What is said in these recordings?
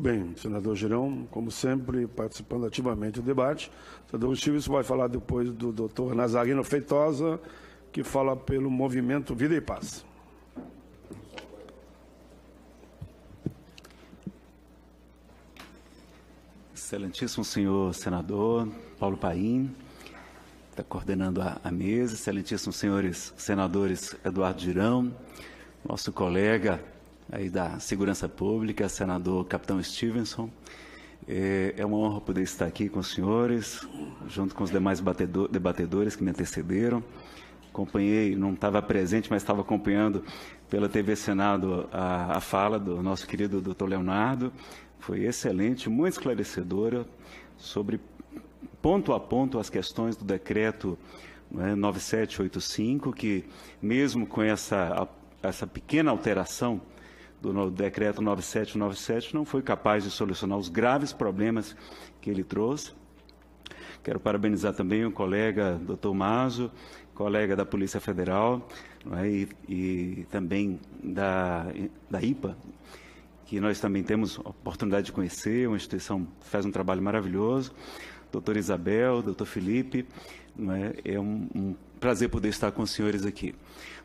Bem, senador Girão, como sempre, participando ativamente do debate. O senador Silvio vai falar depois do doutor Nazarino Feitosa, que fala pelo movimento Vida e Paz. Excelentíssimo senhor senador Paulo Paim, está coordenando a, a mesa, excelentíssimos senhores senadores Eduardo Girão, nosso colega aí da Segurança Pública, senador Capitão Stevenson. É, é uma honra poder estar aqui com os senhores, junto com os demais debatedores que me antecederam. Acompanhei, não estava presente, mas estava acompanhando pela TV Senado a, a fala do nosso querido doutor Leonardo. Foi excelente, muito esclarecedora sobre ponto a ponto as questões do decreto né, 9785, que mesmo com essa, essa pequena alteração do decreto 9797 não foi capaz de solucionar os graves problemas que ele trouxe. Quero parabenizar também o colega doutor Mazo, colega da Polícia Federal é? e, e, também da, da IPA, que nós também temos oportunidade de conhecer, uma instituição que faz um trabalho maravilhoso. Doutor Isabel, doutor Felipe, é? é, um, um prazer poder estar com os senhores aqui.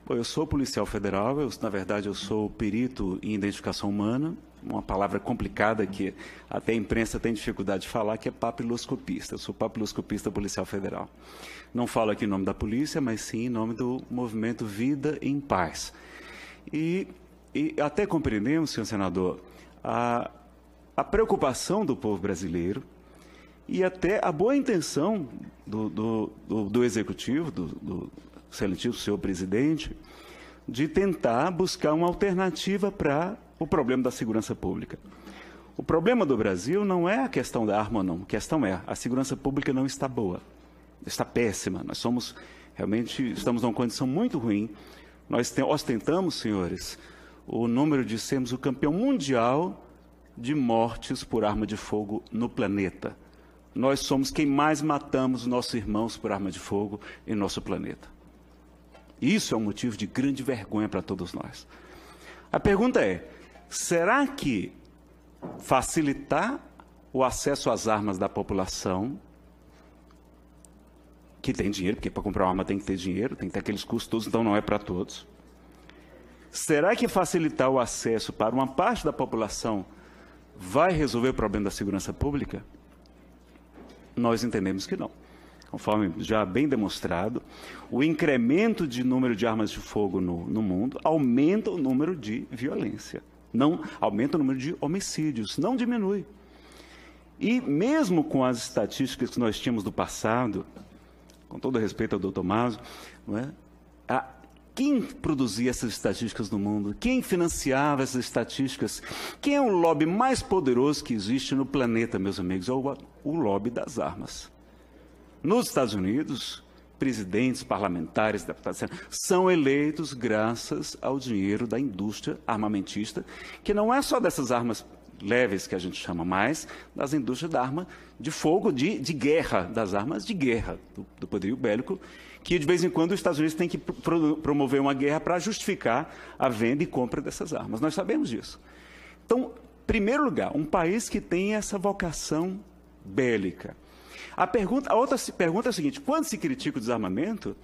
Bom, eu sou policial federal, eu, na verdade eu sou perito em identificação humana, uma palavra complicada que até a imprensa tem dificuldade de falar, que é papiloscopista. Eu sou papiloscopista policial federal. Não falo aqui em nome da polícia, mas sim em nome do movimento Vida em Paz. E, e até compreendemos, senhor senador, a, a preocupação do povo brasileiro e até a boa intenção do, do, do, do executivo, do, do excelentíssimo senhor presidente, de tentar buscar uma alternativa para o problema da segurança pública. O problema do Brasil não é a questão da arma, não. A questão é a segurança pública não está boa, está péssima. Nós somos realmente estamos numa condição muito ruim. Nós ostentamos, senhores, o número de sermos o campeão mundial de mortes por arma de fogo no planeta. Nós somos quem mais matamos nossos irmãos por arma de fogo em nosso planeta. Isso é um motivo de grande vergonha para todos nós. A pergunta é: será que facilitar o acesso às armas da população que tem dinheiro, porque para comprar uma arma tem que ter dinheiro, tem que ter aqueles custos todos, então não é para todos. Será que facilitar o acesso para uma parte da população vai resolver o problema da segurança pública? Nós entendemos que não conforme já bem demonstrado, o incremento de número de armas de fogo no, no mundo aumenta o número de violência, não aumenta o número de homicídios, não diminui. E mesmo com as estatísticas que nós tínhamos do passado, com todo respeito ao doutor Maso, é? quem produzia essas estatísticas no mundo? Quem financiava essas estatísticas? Quem é o lobby mais poderoso que existe no planeta, meus amigos? É o, o lobby das armas. Nos Estados Unidos, presidentes, parlamentares, deputados, são eleitos graças ao dinheiro da indústria armamentista, que não é só dessas armas leves que a gente chama mais, das indústrias da arma de fogo, de, de guerra, das armas de guerra, do, do poderio bélico, que de vez em quando os Estados Unidos têm que pro, promover uma guerra para justificar a venda e compra dessas armas. Nós sabemos disso. Então, primeiro lugar, um país que tem essa vocação bélica, a, pergunta, a outra pergunta é a seguinte: quando se critica o desarmamento,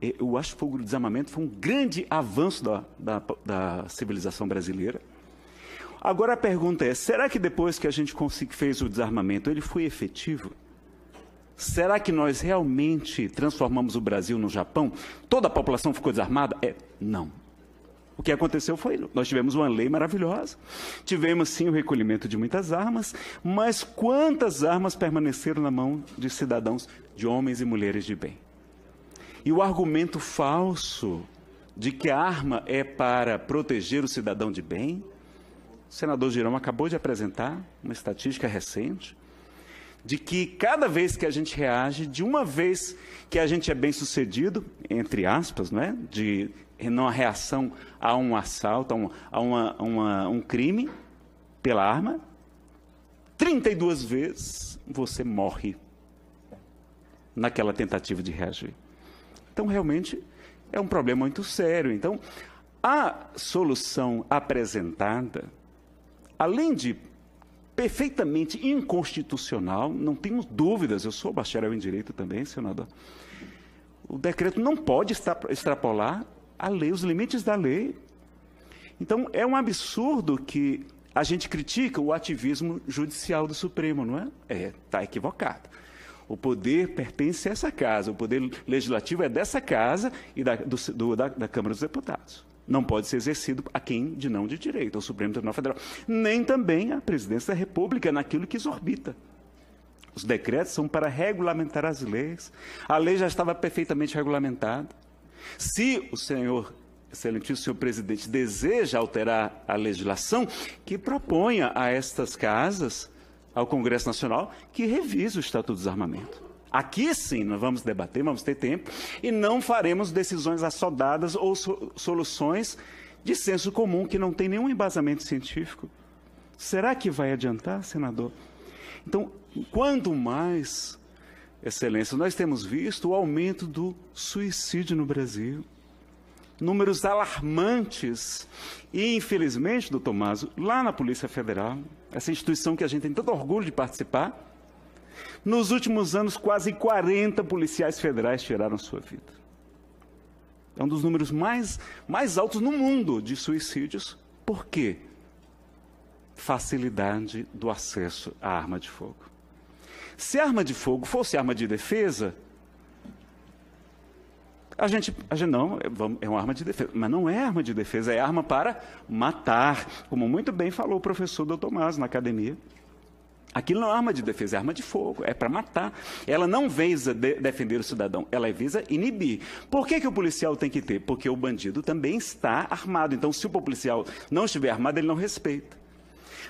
eh, eu acho que o desarmamento foi um grande avanço da, da, da civilização brasileira. Agora a pergunta é: será que depois que a gente fez o desarmamento, ele foi efetivo? Será que nós realmente transformamos o Brasil no Japão? Toda a população ficou desarmada? É, não. O que aconteceu foi, nós tivemos uma lei maravilhosa, tivemos sim o recolhimento de muitas armas, mas quantas armas permaneceram na mão de cidadãos, de homens e mulheres de bem? E o argumento falso de que a arma é para proteger o cidadão de bem, o senador Girão acabou de apresentar uma estatística recente, de que cada vez que a gente reage, de uma vez que a gente é bem sucedido, entre aspas, não é? de é numa reação a um assalto, a, um, a uma, uma, um crime pela arma, 32 vezes você morre naquela tentativa de reagir. Então, realmente, é um problema muito sério. Então, a solução apresentada, além de perfeitamente inconstitucional, não tenho dúvidas, eu sou bacharel em direito também, senador. O decreto não pode extrapolar a lei, os limites da lei. Então, é um absurdo que a gente critica o ativismo judicial do Supremo, não é? É, está equivocado. O poder pertence a essa casa, o poder legislativo é dessa casa e da, do, do, da, da Câmara dos Deputados. Não pode ser exercido a quem de não de direito, ao Supremo Tribunal Federal. Nem também a presidência da República, naquilo que exorbita. Os decretos são para regulamentar as leis. A lei já estava perfeitamente regulamentada. Se o senhor excelentíssimo senhor presidente deseja alterar a legislação, que proponha a estas casas, ao Congresso Nacional, que revise o Estatuto do Desarmamento. Aqui sim, nós vamos debater, vamos ter tempo, e não faremos decisões assodadas ou soluções de senso comum que não tem nenhum embasamento científico. Será que vai adiantar, senador? Então, quanto mais Excelência, nós temos visto o aumento do suicídio no Brasil. Números alarmantes. E, infelizmente, doutor Mazo, lá na Polícia Federal, essa instituição que a gente tem tanto orgulho de participar, nos últimos anos, quase 40 policiais federais tiraram sua vida. É um dos números mais, mais altos no mundo de suicídios. Por quê? Facilidade do acesso à arma de fogo. Se arma de fogo fosse arma de defesa, a gente, a gente não, é, é uma arma de defesa, mas não é arma de defesa, é arma para matar, como muito bem falou o professor Dr. Tomás na academia. Aquilo não é arma de defesa, é arma de fogo, é para matar. Ela não visa de defender o cidadão, ela visa inibir. Por que, que o policial tem que ter? Porque o bandido também está armado. Então, se o policial não estiver armado, ele não respeita.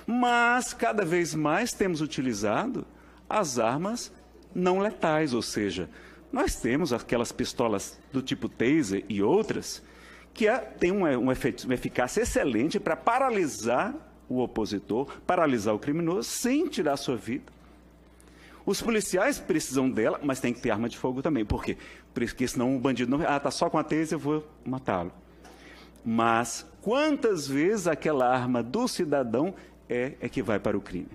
Mas, cada vez mais temos utilizado as armas não letais, ou seja, nós temos aquelas pistolas do tipo taser e outras que é, têm uma, uma, uma eficácia excelente para paralisar o opositor, paralisar o criminoso sem tirar a sua vida. Os policiais precisam dela, mas tem que ter arma de fogo também. Por quê? Porque senão o bandido não. Ah, está só com a tese, eu vou matá-lo. Mas quantas vezes aquela arma do cidadão é, é que vai para o crime?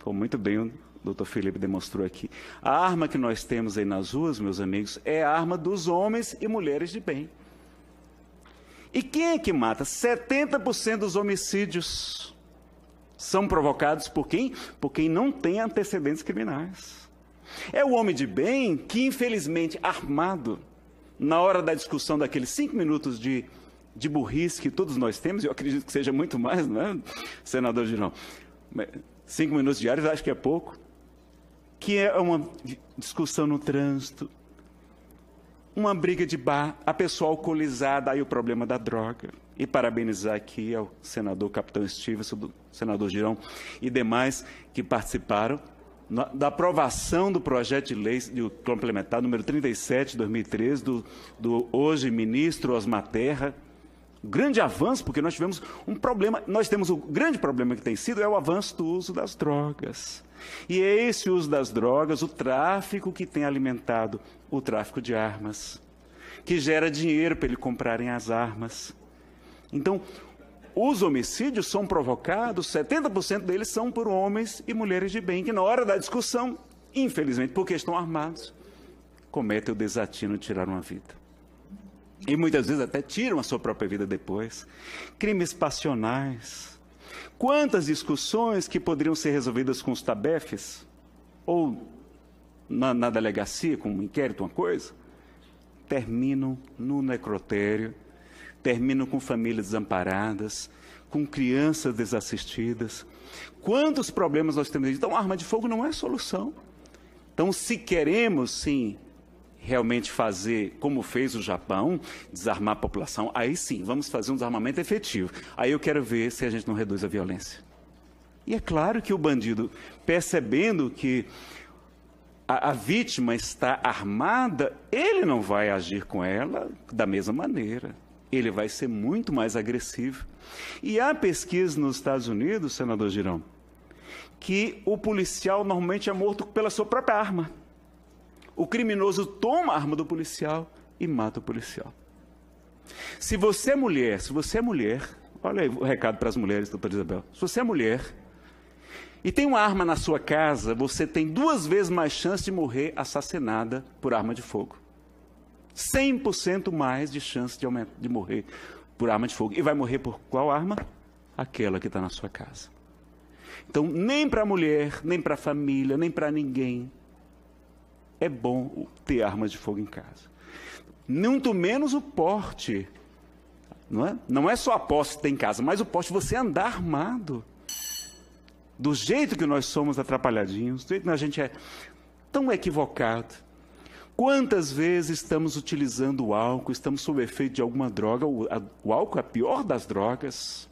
Foi muito bem doutor Felipe demonstrou aqui. A arma que nós temos aí nas ruas, meus amigos, é a arma dos homens e mulheres de bem. E quem é que mata? 70% dos homicídios são provocados por quem? Por quem não tem antecedentes criminais. É o homem de bem que, infelizmente, armado, na hora da discussão daqueles cinco minutos de, de burrice que todos nós temos, eu acredito que seja muito mais, não é, senador Girão? Cinco minutos diários acho que é pouco que é uma discussão no trânsito, uma briga de bar, a pessoa alcoolizada, aí o problema da droga. E parabenizar aqui ao senador Capitão Stevenson, do senador Girão e demais que participaram da aprovação do projeto de lei do complementar número 37 de 2013, do, do hoje ministro Osmaterra, Terra, grande avanço, porque nós tivemos um problema, nós temos o um grande problema que tem sido é o avanço do uso das drogas. E é esse uso das drogas, o tráfico que tem alimentado o tráfico de armas, que gera dinheiro para ele comprarem as armas. Então, os homicídios são provocados, 70% deles são por homens e mulheres de bem, que na hora da discussão, infelizmente, porque estão armados, cometem o desatino de tirar uma vida e muitas vezes até tiram a sua própria vida depois. Crimes passionais. Quantas discussões que poderiam ser resolvidas com os tabefes ou na, na delegacia, com um inquérito, uma coisa, terminam no necrotério, terminam com famílias desamparadas, com crianças desassistidas. Quantos problemas nós temos? Então, arma de fogo não é solução. Então, se queremos, sim, realmente fazer como fez o Japão, desarmar a população, aí sim, vamos fazer um desarmamento efetivo. Aí eu quero ver se a gente não reduz a violência. E é claro que o bandido, percebendo que a, a, vítima está armada, ele não vai agir com ela da mesma maneira. Ele vai ser muito mais agressivo. E há pesquisa nos Estados Unidos, senador Girão, que o policial normalmente é morto pela sua própria arma o criminoso toma a arma do policial e mata o policial. Se você é mulher, se você é mulher, olha aí o recado para as mulheres, doutora Isabel. Se você é mulher e tem uma arma na sua casa, você tem duas vezes mais chance de morrer assassinada por arma de fogo. 100% mais de chance de, de morrer por arma de fogo. E vai morrer por qual arma? Aquela que está na sua casa. Então, nem para a mulher, nem para a família, nem para ninguém é bom ter armas de fogo em casa. Muito menos o porte. Não é, não é só a posse que tem em casa, mas o porte, você andar armado. Do jeito que nós somos atrapalhadinhos, do jeito que a gente é tão equivocado. Quantas vezes estamos utilizando o álcool, estamos sob efeito de alguma droga? O, a, o álcool é a pior das drogas.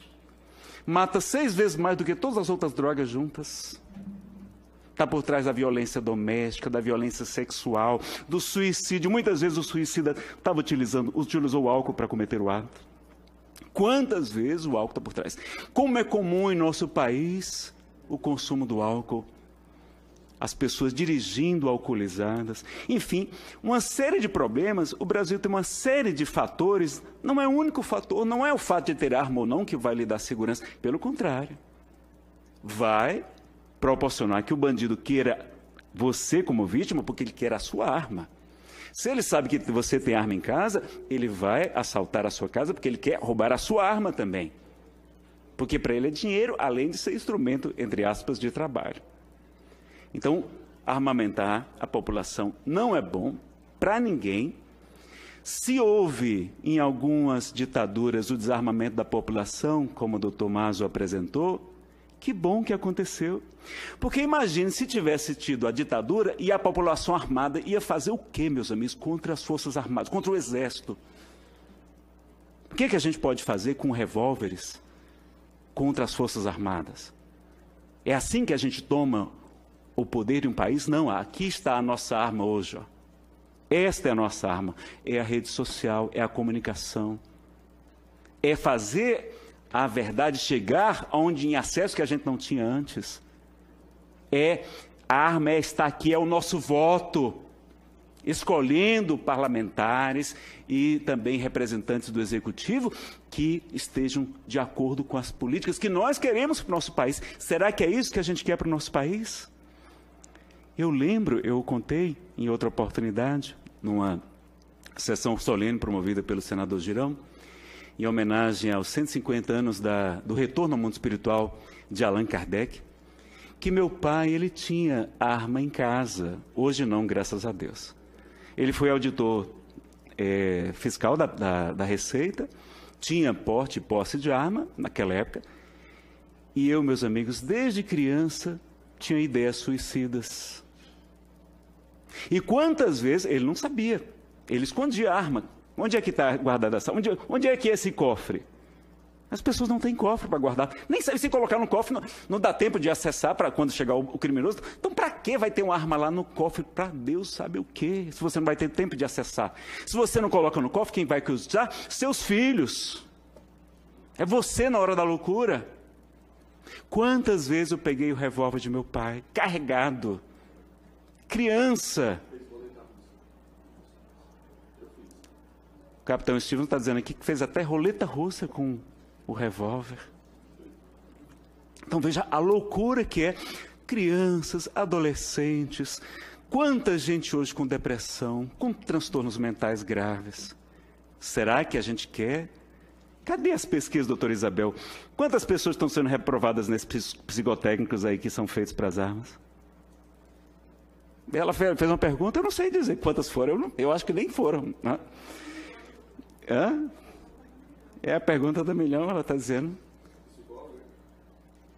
Mata seis vezes mais do que todas as outras drogas juntas. Está por trás da violência doméstica, da violência sexual, do suicídio. Muitas vezes o suicida estava utilizando, utilizou o álcool para cometer o ato. Quantas vezes o álcool está por trás? Como é comum em nosso país o consumo do álcool, as pessoas dirigindo alcoolizadas, enfim, uma série de problemas. O Brasil tem uma série de fatores, não é o único fator, não é o fato de ter arma ou não que vai lhe dar segurança, pelo contrário, vai proporcionar que o bandido queira você como vítima porque ele quer a sua arma. Se ele sabe que você tem arma em casa, ele vai assaltar a sua casa porque ele quer roubar a sua arma também. Porque para ele é dinheiro, além de ser instrumento, entre aspas, de trabalho. Então, armamentar a população não é bom para ninguém. Se houve em algumas ditaduras o desarmamento da população, como o doutor Mazo apresentou, que bom que aconteceu. Porque imagine se tivesse tido a ditadura e a população armada ia fazer o quê, meus amigos, contra as forças armadas, contra o exército? O que, é que a gente pode fazer com revólveres contra as forças armadas? É assim que a gente toma o poder de um país? Não, aqui está a nossa arma hoje. Ó. Esta é a nossa arma. É a rede social, é a comunicação. É fazer a verdade chegar onde em acesso que a gente não tinha antes. É a arma é, está aqui é o nosso voto, escolhendo parlamentares e também representantes do executivo que estejam de acordo com as políticas que nós queremos para o nosso país. Será que é isso que a gente quer para o nosso país? Eu lembro, eu contei em outra oportunidade, numa sessão solene promovida pelo senador Girão, em homenagem aos 150 anos da, do retorno ao mundo espiritual de Allan Kardec, que meu pai ele tinha arma em casa, hoje não, graças a Deus. Ele foi auditor é, fiscal da, da, da Receita, tinha porte e posse de arma naquela época, e eu, meus amigos, desde criança tinha ideias suicidas. E quantas vezes ele não sabia, ele escondia a arma, Onde é que está guardada essa? Onde, onde é que é esse cofre? As pessoas não têm cofre para guardar. Nem sabe se colocar no cofre, não, não dá tempo de acessar para quando chegar o, o criminoso. Então, para que vai ter uma arma lá no cofre? Para Deus sabe o quê? Se você não vai ter tempo de acessar. Se você não coloca no cofre, quem vai usar? Seus filhos. É você na hora da loucura. Quantas vezes eu peguei o revólver de meu pai, carregado, criança, capitão Steven está dizendo aqui que fez até roleta russa com o revólver. Então veja a loucura que é crianças, adolescentes, quanta gente hoje com depressão, com transtornos mentais graves. Será que a gente quer? Cadê as pesquisas, doutora Isabel? Quantas pessoas estão sendo reprovadas nesses psicotécnicos aí que são feitos para as armas? Ela fez uma pergunta, eu não sei dizer quantas foram, eu, não, eu acho que nem foram. Né? Hã? É a pergunta da milhão, ela está dizendo.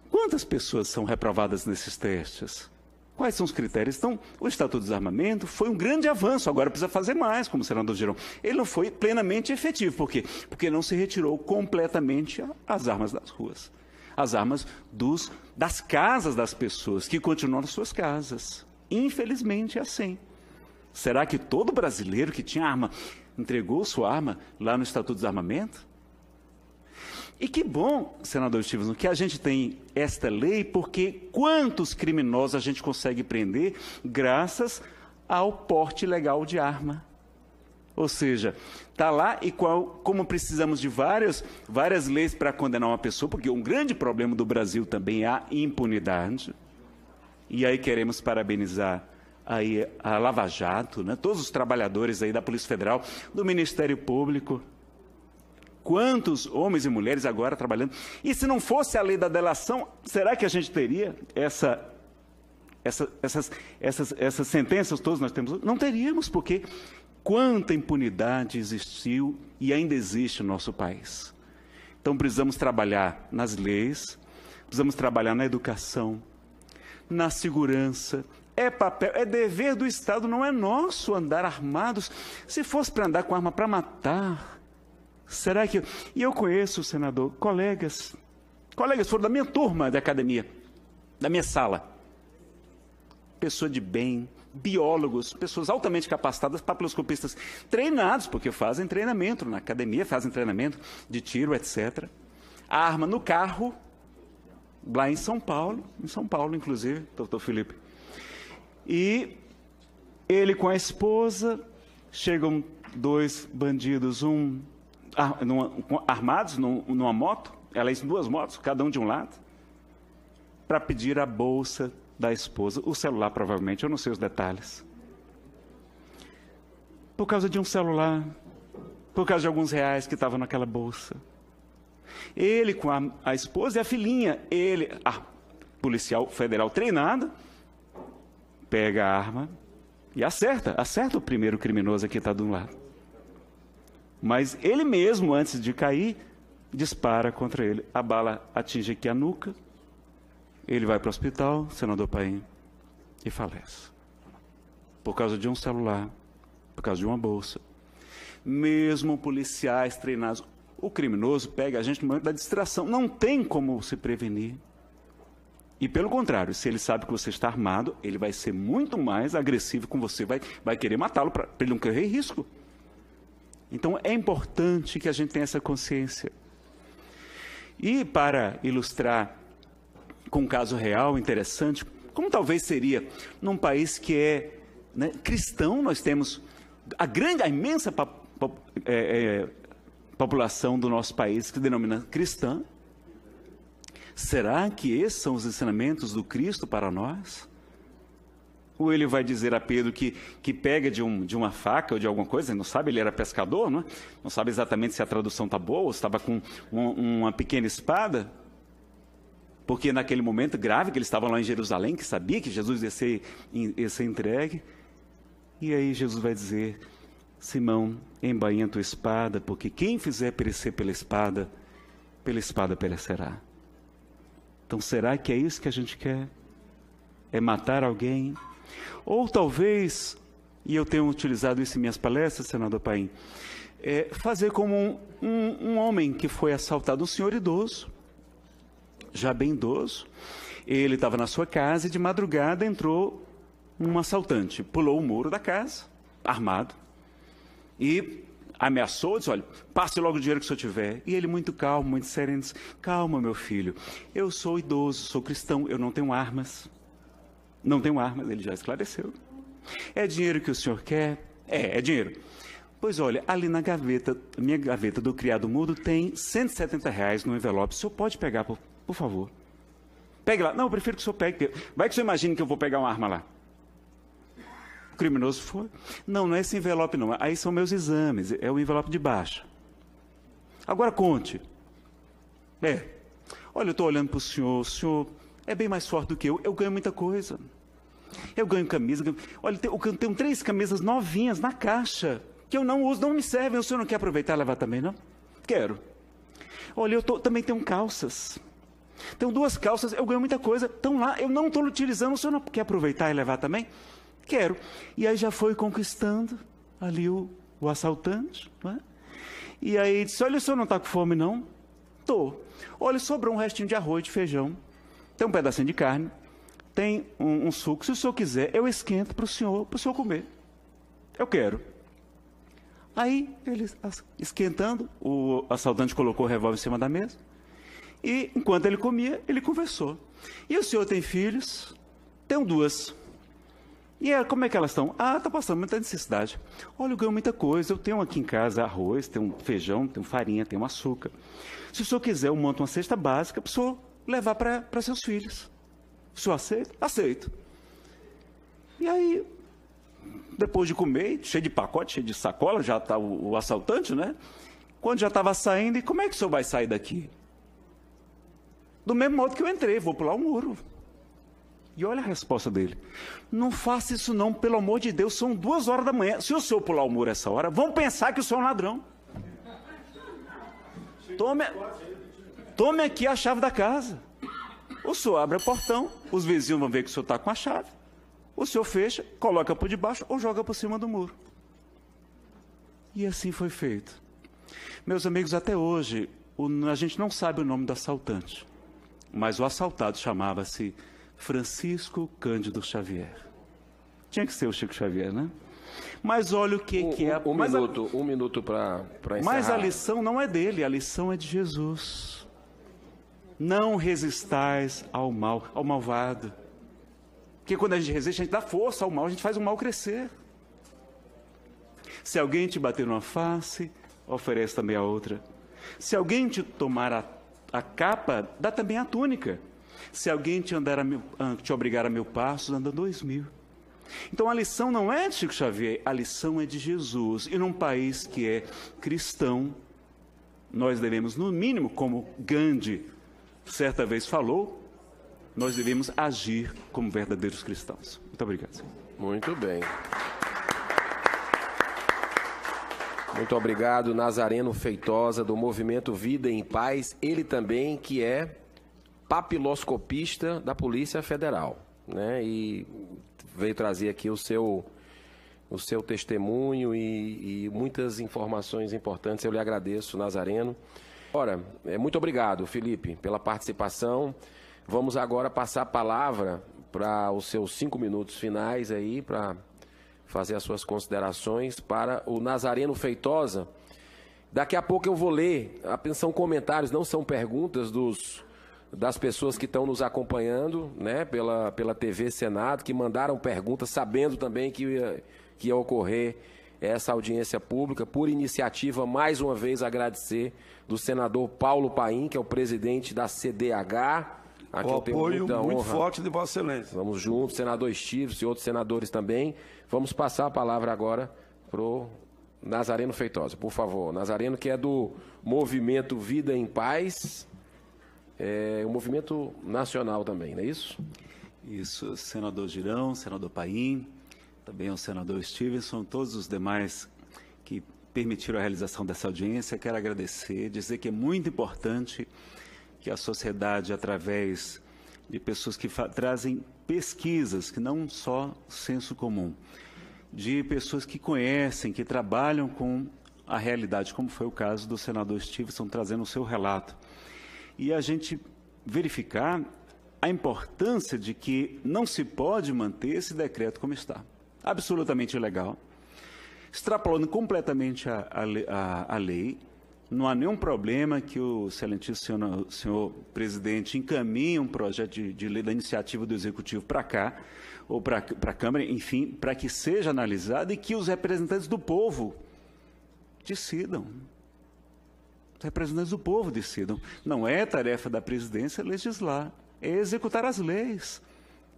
Quantas pessoas são reprovadas nesses testes? Quais são os critérios? Então, o Estatuto de Desarmamento foi um grande avanço, agora precisa fazer mais, como o senador Girão. Ele não foi plenamente efetivo, por quê? Porque não se retirou completamente as armas das ruas. As armas dos, das casas das pessoas, que continuam nas suas casas. Infelizmente é assim. Será que todo brasileiro que tinha arma entregou sua arma lá no Estatuto de Armamento. E que bom, senador Stevenson, que a gente tem esta lei, porque quantos criminosos a gente consegue prender graças ao porte legal de arma. Ou seja, está lá e qual, como precisamos de várias, várias leis para condenar uma pessoa, porque um grande problema do Brasil também é a impunidade. E aí queremos parabenizar aí a Lava Jato, né? todos os trabalhadores aí da Polícia Federal, do Ministério Público. Quantos homens e mulheres agora trabalhando? E se não fosse a lei da delação, será que a gente teria essa, essa, essas, essas, essas sentenças todas nós temos? Não teríamos, porque quanta impunidade existiu e ainda existe no nosso país. Então precisamos trabalhar nas leis, precisamos trabalhar na educação, na segurança, é papel, é dever do Estado, não é nosso andar armados. Se fosse para andar com arma para matar, será que. E eu conheço, senador, colegas, colegas foram da minha turma da academia, da minha sala. Pessoa de bem, biólogos, pessoas altamente capacitadas, papiloscopistas treinados, porque fazem treinamento na academia, fazem treinamento de tiro, etc. A arma no carro, lá em São Paulo, em São Paulo, inclusive, doutor Felipe. E ele com a esposa, chegam dois bandidos, um ar, numa, armados numa moto, elas em duas motos, cada um de um lado, para pedir a bolsa da esposa, o celular provavelmente, eu não sei os detalhes. Por causa de um celular, por causa de alguns reais que estavam naquela bolsa. Ele com a, a, esposa e a filhinha, ele, ah, policial federal treinado, pega a arma e acerta, acerta o primeiro criminoso que está do lado. Mas ele mesmo, antes de cair, dispara contra ele. A bala atinge aqui a nuca, ele vai para o hospital, senador Paim, e falece. Por causa de um celular, por causa de uma bolsa. Mesmo policiais treinados, o criminoso pega a gente no momento da distração. Não tem como se prevenir. E pelo contrário, se ele sabe que você está armado, ele vai ser muito mais agressivo com você, vai, vai querer matá-lo para ele não correr risco. Então é importante que a gente tenha essa consciência. E para ilustrar com um caso real interessante, como talvez seria num país que é né, cristão, nós temos a grande, a imensa é, é, população do nosso país que denomina cristã, Será que esses são os ensinamentos do Cristo para nós? Ou ele vai dizer a Pedro que, que pega de, um, de uma faca ou de alguma coisa, não sabe, ele era pescador, não, é? não sabe exatamente se a tradução está boa ou estava com uma pequena espada? Porque naquele momento grave que eles estavam lá em Jerusalém, que sabia que Jesus ia ser, ia ser entregue. E aí Jesus vai dizer, Simão, embainha tua espada, porque quem fizer perecer pela espada, pela espada perecerá. Então, será que é isso que a gente quer? É matar alguém? Ou talvez, e eu tenho utilizado isso em minhas palestras, senador Paim, é fazer como um, um, um homem que foi assaltado, um senhor idoso, já bem idoso, ele estava na sua casa e de madrugada entrou um assaltante, pulou o muro da casa, armado, e ameaçou, disse: olha, passe logo o dinheiro que o senhor tiver. E ele, muito calmo, muito sereno, disse: calma, meu filho, eu sou idoso, sou cristão, eu não tenho armas. Não tenho armas, ele já esclareceu. É dinheiro que o senhor quer? É, é dinheiro. Pois olha, ali na gaveta, minha gaveta do criado mudo tem 170 reais no envelope. O senhor pode pegar, por, por favor. Pegue lá. Não, eu prefiro que o senhor pegue. Vai que o senhor imagine que eu vou pegar uma arma lá criminoso foi. Não, não é esse envelope, não. Aí são meus exames, é o envelope de baixa. Agora conte. É. Olha, eu estou olhando para o senhor, o senhor é bem mais forte do que eu, eu ganho muita coisa. Eu ganho camisa. Ganho... Olha, eu tenho três camisas novinhas na caixa, que eu não uso, não me servem. O senhor não quer aproveitar e levar também, não? Quero. Olha, eu tô... também tenho calças. Tenho duas calças, eu ganho muita coisa. Estão lá, eu não estou utilizando. O senhor não quer aproveitar e levar também? Quero. E aí já foi conquistando ali o, o assaltante, é? E aí disse: Olha, o senhor não está com fome, não? Tô. Olha, sobrou um restinho de arroz, de feijão, tem um pedacinho de carne, tem um, um suco. Se o senhor quiser, eu esquento para o senhor, para o senhor comer. Eu quero. Aí ele esquentando, o assaltante colocou o revólver em cima da mesa. E enquanto ele comia, ele conversou. E o senhor tem filhos? Tenho duas. E é, como é que elas estão? Ah, tá passando muita necessidade. Olha, eu ganho muita coisa. Eu tenho aqui em casa arroz, tenho feijão, tenho farinha, tenho açúcar. Se o senhor quiser, eu monto uma cesta básica para o senhor levar para seus filhos. O senhor aceita? Aceito. E aí, depois de comer, cheio de pacote, cheio de sacola, já está o, o, assaltante, né? Quando já estava saindo, e como é que o senhor vai sair daqui? Do mesmo modo que eu entrei, vou pular o um muro. E olha a resposta dele: Não faça isso, não, pelo amor de Deus, são duas horas da manhã. Se o senhor pular o muro essa hora, vão pensar que o senhor é um ladrão. Tome, tome aqui a chave da casa. O senhor abre o portão, os vizinhos vão ver que o senhor está com a chave. O senhor fecha, coloca por debaixo ou joga por cima do muro. E assim foi feito. Meus amigos, até hoje, o, a gente não sabe o nome do assaltante, mas o assaltado chamava-se Francisco Cândido Xavier. Tinha que ser o Chico Xavier, né? Mas olha o que, um, que é. Um, um minuto, a... um minuto para encerrar. Mas a lição não é dele, a lição é de Jesus. Não resistais ao mal, ao malvado. Porque quando a gente resiste, a gente dá força ao mal, a gente faz o mal crescer. Se alguém te bater numa face, oferece também a outra. Se alguém te tomar a, a capa, dá também a túnica. Se alguém te, andar mil, ah, te obrigar a mil passos, anda dois mil. Então a lição não é de Chico Xavier, a lição é de Jesus. E num país que é cristão, nós devemos, no mínimo, como Gandhi certa vez falou, nós devemos agir como verdadeiros cristãos. Muito obrigado. Senhor. Muito bem. Muito obrigado, Nazareno Feitosa, do Movimento Vida em Paz. Ele também, que é papiloscopista da Polícia Federal, né? E veio trazer aqui o seu o seu testemunho e, e muitas informações importantes. Eu lhe agradeço, Nazareno. Ora, é, muito obrigado, Felipe, pela participação. Vamos agora passar a palavra para os seus cinco minutos finais aí, para fazer as suas considerações para o Nazareno Feitosa. Daqui a pouco eu vou ler, atenção, comentários, não são perguntas dos das pessoas que estão nos acompanhando, né, pela, pela TV Senado, que mandaram perguntas, sabendo também que ia, eh, que ia ocorrer essa audiência pública, por iniciativa, mais uma vez, agradecer do senador Paulo Paim, que é o presidente da CDH. Aqui o apoio muito honra. forte de Vossa Excelência. Vamos juntos, senador Estives e outros senadores também. Vamos passar a palavra agora para o Nazareno Feitosa, por favor. Nazareno, que é do Movimento Vida em Paz, é, um movimento nacional também, não é isso? Isso, senador Girão, senador Paim, também o senador Stevenson, todos os demais que permitiram a realização dessa audiência, quero agradecer, dizer que é muito importante que a sociedade, através de pessoas que trazem pesquisas, que não só senso comum, de pessoas que conhecem, que trabalham com a realidade, como foi o caso do senador Stevenson trazendo o seu relato e a gente verificar a importância de que não se pode manter esse decreto como está. Absolutamente ilegal, extrapolando completamente a, a, a lei. Não há nenhum problema que o excelentíssimo senhor, senhor presidente encaminhe um projeto de, de lei da iniciativa do Executivo para cá, ou para a Câmara, enfim, para que seja analisado e que os representantes do povo decidam representantes do povo decidam. Não é tarefa da presidência legislar, é executar as leis,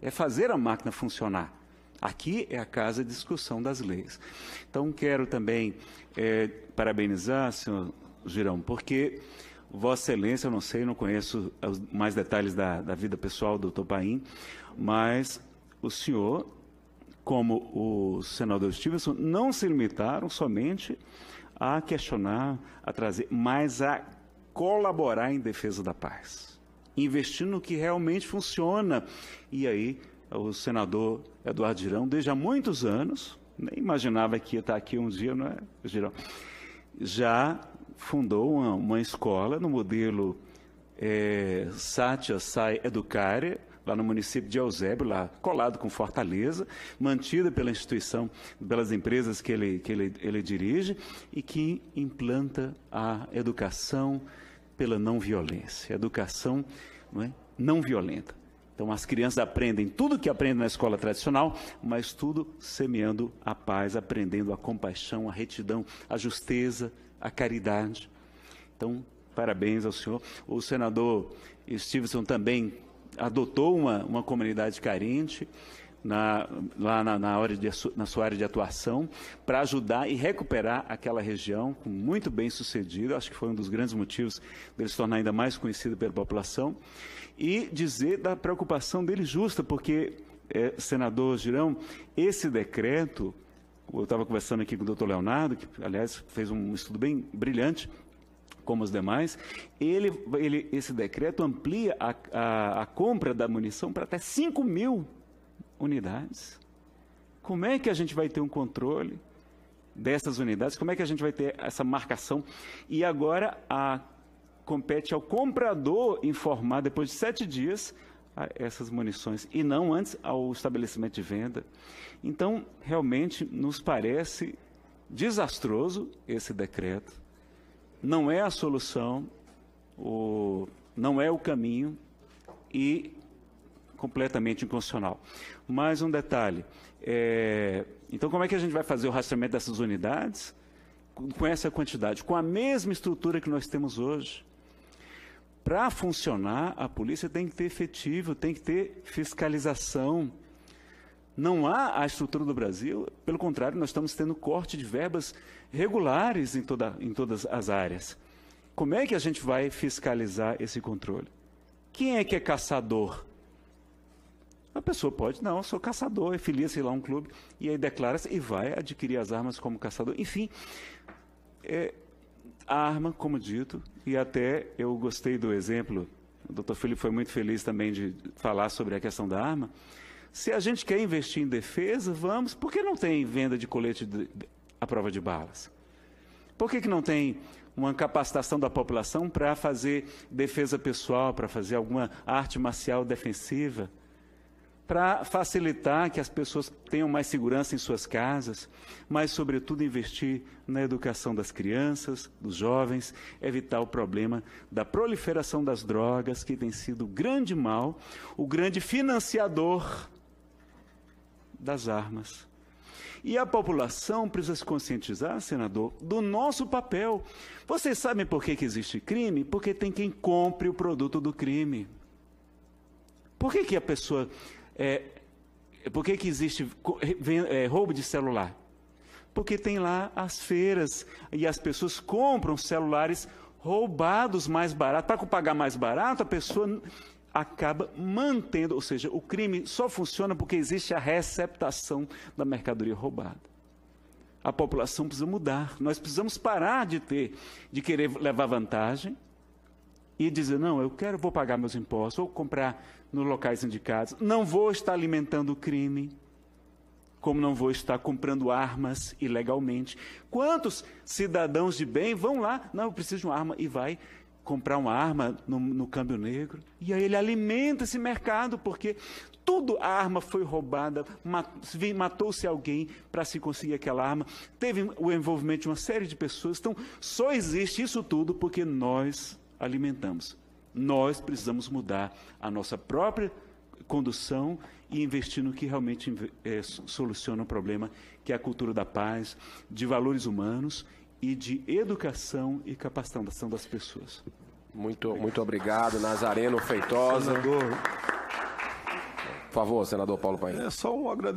é fazer a máquina funcionar. Aqui é a casa de discussão das leis. Então, quero também é, parabenizar, senhor Girão, porque Vossa Excelência, eu não sei, não conheço os mais detalhes da, da vida pessoal do doutor Paim, mas o senhor, como o senador Stevenson, não se limitaram somente a questionar, a trazer, mas a colaborar em defesa da paz, investir no que realmente funciona. E aí, o senador Eduardo Girão, desde há muitos anos, nem imaginava que ia estar aqui um dia, não é, Girão? Já fundou uma, uma escola no modelo é, Satya Sai Educare, lá no município de Eusébio, lá colado com Fortaleza, mantida pela instituição, pelas empresas que ele, que ele, ele dirige e que implanta a educação pela não violência, educação não, é, não violenta. Então, as crianças aprendem tudo que aprendem na escola tradicional, mas tudo semeando a paz, aprendendo a compaixão, a retidão, a justeza, a caridade. Então, parabéns ao senhor. O senador Stevenson também adotou uma, uma comunidade carente na, lá na, na, de, na sua área de atuação para ajudar e recuperar aquela região, muito bem sucedido, acho que foi um dos grandes motivos dele se tornar ainda mais conhecido pela população, e dizer da preocupação dele justa, porque, é, senador Girão, esse decreto, eu estava conversando aqui com o doutor Leonardo, que, aliás, fez um estudo bem brilhante, como os demais, ele, ele, esse decreto amplia a, a, a compra da munição para até 5 mil unidades. Como é que a gente vai ter um controle dessas unidades? Como é que a gente vai ter essa marcação? E agora a, compete ao comprador informar, depois de sete dias, essas munições e não antes ao estabelecimento de venda. Então, realmente, nos parece desastroso esse decreto não é a solução, o, não é o caminho e completamente inconstitucional. Mais um detalhe. É, então, como é que a gente vai fazer o rastreamento dessas unidades com essa quantidade? Com a mesma estrutura que nós temos hoje. Para funcionar, a polícia tem que ter efetivo, tem que ter fiscalização, não há a estrutura do Brasil, pelo contrário, nós estamos tendo corte de verbas regulares em, toda, em todas as áreas. Como é que a gente vai fiscalizar esse controle? Quem é que é caçador? A pessoa pode, não, sou caçador, é filia sei lá um clube, e aí declara-se e vai adquirir as armas como caçador. Enfim, é, a arma, como dito, e até eu gostei do exemplo, o doutor Felipe foi muito feliz também de falar sobre a questão da arma, se a gente quer investir em defesa, vamos. Por que não tem venda de colete de, de, à prova de balas? Por que, que não tem uma capacitação da população para fazer defesa pessoal, para fazer alguma arte marcial defensiva? Para facilitar que as pessoas tenham mais segurança em suas casas, mas, sobretudo, investir na educação das crianças, dos jovens, evitar o problema da proliferação das drogas, que tem sido o grande mal, o grande financiador das armas. E a população precisa se conscientizar, senador, do nosso papel. Vocês sabem por que, que existe crime? Porque tem quem compre o produto do crime. Por que, que a pessoa. É, por que, que existe é, roubo de celular? Porque tem lá as feiras e as pessoas compram celulares roubados mais barato. Para pagar mais barato, a pessoa acaba mantendo, ou seja, o crime só funciona porque existe a receptação da mercadoria roubada. A população precisa mudar. Nós precisamos parar de ter, de querer levar vantagem e dizer, não, eu quero, vou pagar meus impostos, vou comprar nos locais indicados, não vou estar alimentando o crime, como não vou estar comprando armas ilegalmente. Quantos cidadãos de bem vão lá, não, eu preciso de uma arma e vai comprar uma arma no, no câmbio negro. E aí ele alimenta esse mercado, porque tudo a arma foi roubada, matou-se alguém para se conseguir aquela arma, teve o envolvimento de uma série de pessoas. Então, só existe isso tudo porque nós alimentamos. Nós precisamos mudar a nossa própria condução e investir no que realmente é, soluciona o problema, que é a cultura da paz, de valores humanos e de educação e capacitação das pessoas. Muito, muito obrigado, Nazareno Feitosa. Senador. Por favor, senador Paulo Paim. É só um agradecimento.